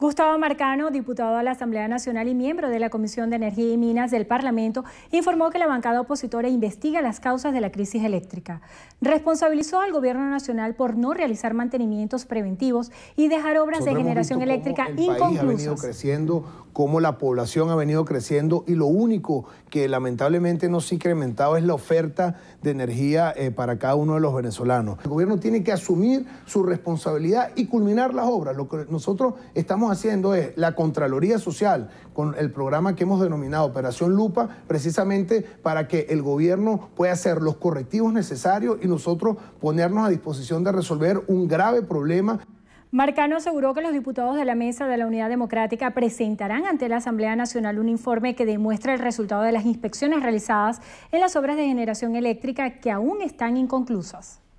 Gustavo Marcano, diputado a la Asamblea Nacional y miembro de la Comisión de Energía y Minas del Parlamento, informó que la bancada opositora investiga las causas de la crisis eléctrica. Responsabilizó al Gobierno Nacional por no realizar mantenimientos preventivos y dejar obras de generación eléctrica el País ha venido creciendo, como la población ha venido creciendo y lo único que lamentablemente no se ha incrementado es la oferta de energía eh, para cada uno de los venezolanos. El gobierno tiene que asumir su responsabilidad y culminar las obras. Lo que nosotros estamos haciendo es la Contraloría Social, con el programa que hemos denominado Operación Lupa, precisamente para que el gobierno pueda hacer los correctivos necesarios y nosotros ponernos a disposición de resolver un grave problema. Marcano aseguró que los diputados de la Mesa de la Unidad Democrática presentarán ante la Asamblea Nacional un informe que demuestra el resultado de las inspecciones realizadas en las obras de generación eléctrica que aún están inconclusas.